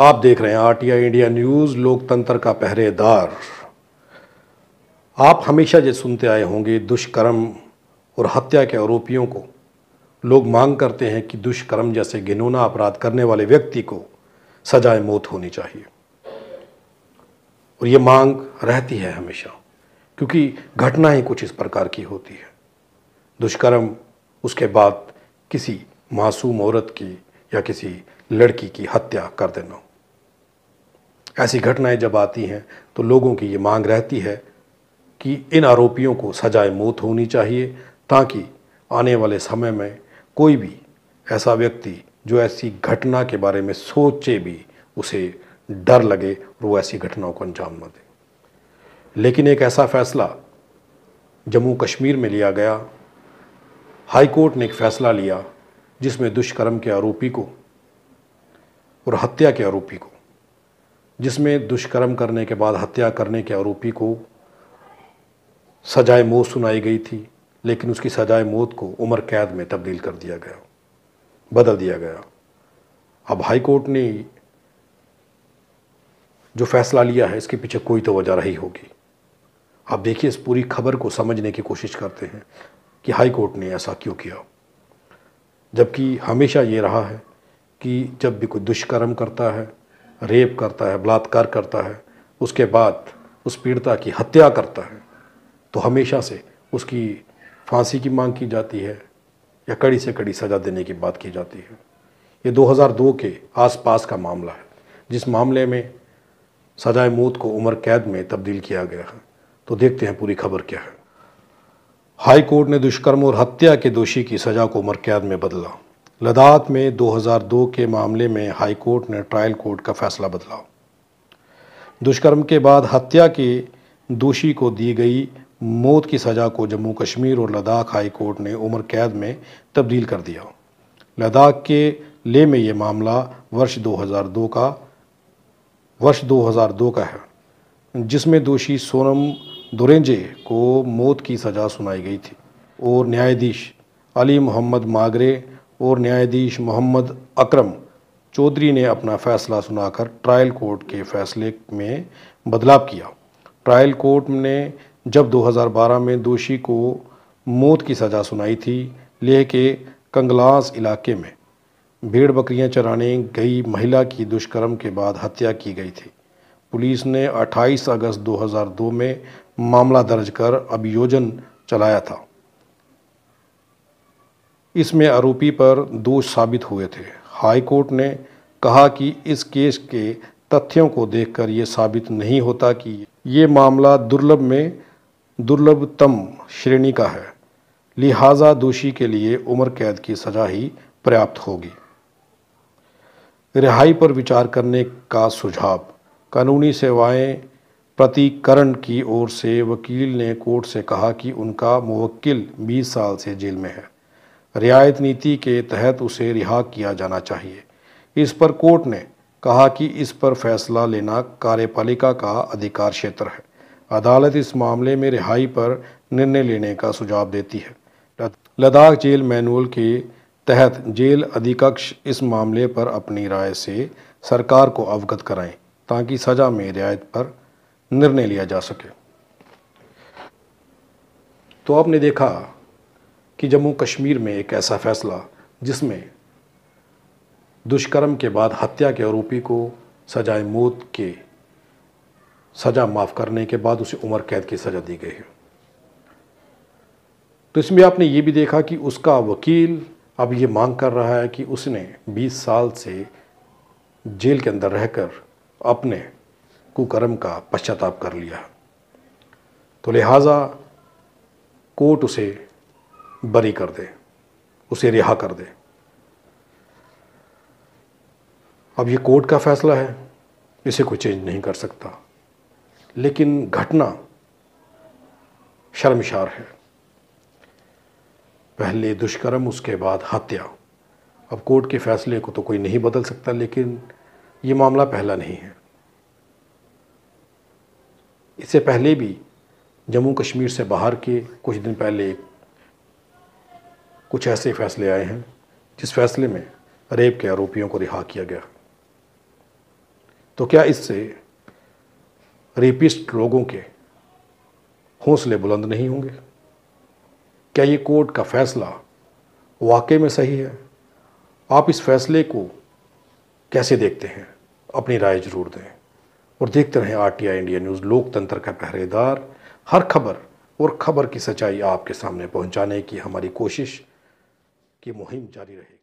आप देख रहे हैं आरटीआई इंडिया न्यूज़ लोकतंत्र का पहरेदार आप हमेशा जो सुनते आए होंगे दुष्कर्म और हत्या के आरोपियों को लोग मांग करते हैं कि दुष्कर्म जैसे घिनौना अपराध करने वाले व्यक्ति को सजाए मौत होनी चाहिए और ये मांग रहती है हमेशा क्योंकि घटना ही कुछ इस प्रकार की होती है दुष्कर्म उसके बाद किसी मासूम औरत की या किसी लड़की की हत्या कर देना ऐसी घटनाएं जब आती हैं तो लोगों की ये मांग रहती है कि इन आरोपियों को सजाए मौत होनी चाहिए ताकि आने वाले समय में कोई भी ऐसा व्यक्ति जो ऐसी घटना के बारे में सोचे भी उसे डर लगे और वो ऐसी घटनाओं को अंजाम न दे लेकिन एक ऐसा फैसला जम्मू कश्मीर में लिया गया हाई कोर्ट ने एक फ़ैसला लिया जिसमें दुष्कर्म के आरोपी को और हत्या के आरोपी को जिसमें दुष्कर्म करने के बाद हत्या करने के आरोपी को सजाए मौत सुनाई गई थी लेकिन उसकी सजाए मौत को उम्र कैद में तब्दील कर दिया गया बदल दिया गया अब हाई कोर्ट ने जो फैसला लिया है इसके पीछे कोई तो वजह रही होगी आप देखिए इस पूरी खबर को समझने की कोशिश करते हैं कि हाई कोर्ट ने ऐसा क्यों किया जबकि हमेशा ये रहा है कि जब भी कोई दुष्कर्म करता है रेप करता है बलात्कार करता है उसके बाद उस पीड़िता की हत्या करता है तो हमेशा से उसकी फांसी की मांग की जाती है या कड़ी से कड़ी सज़ा देने की बात की जाती है ये 2002 के आसपास का मामला है जिस मामले में सजाए मौत को उम्र कैद में तब्दील किया गया है तो देखते हैं पूरी खबर क्या है हाई कोर्ट ने दुष्कर्म और हत्या के दोषी की सज़ा को उम्र कैद में बदला लद्दाख में 2002 के मामले में हाई कोर्ट ने ट्रायल कोर्ट का फैसला बदला दुष्कर्म के बाद हत्या के दोषी को दी गई मौत की सज़ा को जम्मू कश्मीर और लद्दाख हाई कोर्ट ने उम्र कैद में तब्दील कर दिया लद्दाख के ले में ये मामला वर्ष 2002 का वर्ष 2002 का है जिसमें दोषी सोनम दुरेंजे को मौत की सज़ा सुनाई गई थी और न्यायाधीश अली मोहम्मद मागरे और न्यायाधीश मोहम्मद अकरम चौधरी ने अपना फैसला सुनाकर ट्रायल कोर्ट के फैसले में बदलाव किया ट्रायल कोर्ट ने जब 2012 में दोषी को मौत की सज़ा सुनाई थी लेह के कंगलास इलाके में भेड़ बकरियां चराने गई महिला की दुष्कर्म के बाद हत्या की गई थी पुलिस ने 28 अगस्त 2002 में मामला दर्ज कर अभियोजन चलाया था इसमें आरोपी पर दोष साबित हुए थे हाई कोर्ट ने कहा कि इस केस के तथ्यों को देखकर ये साबित नहीं होता कि ये मामला दुर्लभ में दुर्लभतम श्रेणी का है लिहाजा दोषी के लिए उम्र कैद की सज़ा ही पर्याप्त होगी रिहाई पर विचार करने का सुझाव कानूनी सेवाएं प्रतिकरण की ओर से वकील ने कोर्ट से कहा कि उनका मुवक्किल 20 साल से जेल में है रियायत नीति के तहत उसे रिहा किया जाना चाहिए इस पर कोर्ट ने कहा कि इस पर फैसला लेना कार्यपालिका का अधिकार क्षेत्र है अदालत इस मामले में रिहाई पर निर्णय लेने का सुझाव देती है लद्दाख जेल मैनुअल के तहत जेल अधिकक्ष इस मामले पर अपनी राय से सरकार को अवगत कराएं ताकि सज़ा में रियायत पर निर्णय लिया जा सके तो आपने देखा कि जम्मू कश्मीर में एक ऐसा फैसला जिसमें दुष्कर्म के बाद हत्या के आरोपी को सजाए मौत के सज़ा माफ़ करने के बाद उसे उम्र कैद की सज़ा दी गई है तो इसमें आपने ये भी देखा कि उसका वकील अब ये मांग कर रहा है कि उसने 20 साल से जेल के अंदर रहकर अपने कुकर्म का पश्चाताप कर लिया तो लिहाजा कोर्ट उसे बरी कर दे उसे रिहा कर दे अब ये कोर्ट का फैसला है इसे कोई चेंज नहीं कर सकता लेकिन घटना शर्मशार है पहले दुष्कर्म उसके बाद हत्या अब कोर्ट के फैसले को तो कोई नहीं बदल सकता लेकिन ये मामला पहला नहीं है इससे पहले भी जम्मू कश्मीर से बाहर के कुछ दिन पहले एक कुछ ऐसे फैसले आए हैं जिस फैसले में रेप के आरोपियों को रिहा किया गया तो क्या इससे रेपिस्ट लोगों के हौसले बुलंद नहीं होंगे क्या ये कोर्ट का फैसला वाकई में सही है आप इस फैसले को कैसे देखते हैं अपनी राय जरूर दें और देखते रहें R T I India news लोकतंत्र का पहरेदार हर खबर और खबर की सच्चाई आपके सामने पहुंचाने की हमारी कोशिश की मुहिम जारी रहेगी